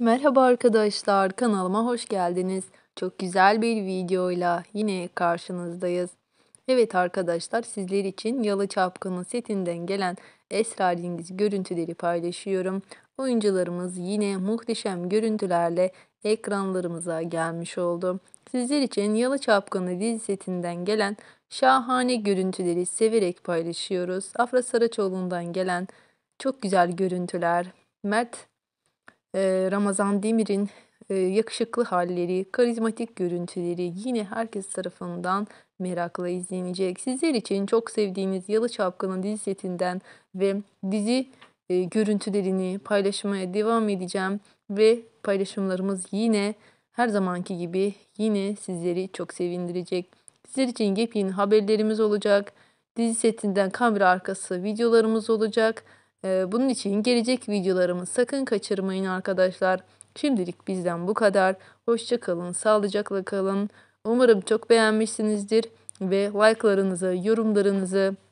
Merhaba arkadaşlar, kanalıma hoş geldiniz. Çok güzel bir videoyla yine karşınızdayız. Evet arkadaşlar, sizler için Yalı Çapkını setinden gelen esrarengiz görüntüleri paylaşıyorum. Oyuncularımız yine muhteşem görüntülerle ekranlarımıza gelmiş oldu. Sizler için Yalı Çapkını dizi setinden gelen şahane görüntüleri severek paylaşıyoruz. Afra Saraçoğlu'ndan gelen çok güzel görüntüler, Mert ee, Ramazan Demir'in e, yakışıklı halleri, karizmatik görüntüleri yine herkes tarafından merakla izlenecek. Sizler için çok sevdiğiniz Yalı Çapkın'ın dizi setinden ve dizi e, görüntülerini paylaşmaya devam edeceğim ve paylaşımlarımız yine her zamanki gibi yine sizleri çok sevindirecek. Sizler için yepyeni haberlerimiz olacak. Dizi setinden kamera arkası videolarımız olacak ee, bunun için gelecek videolarımı sakın kaçırmayın arkadaşlar. Şimdilik bizden bu kadar. Hoşça kalın, sağlıcakla kalın. Umarım çok beğenmişsinizdir ve like'larınızı, yorumlarınızı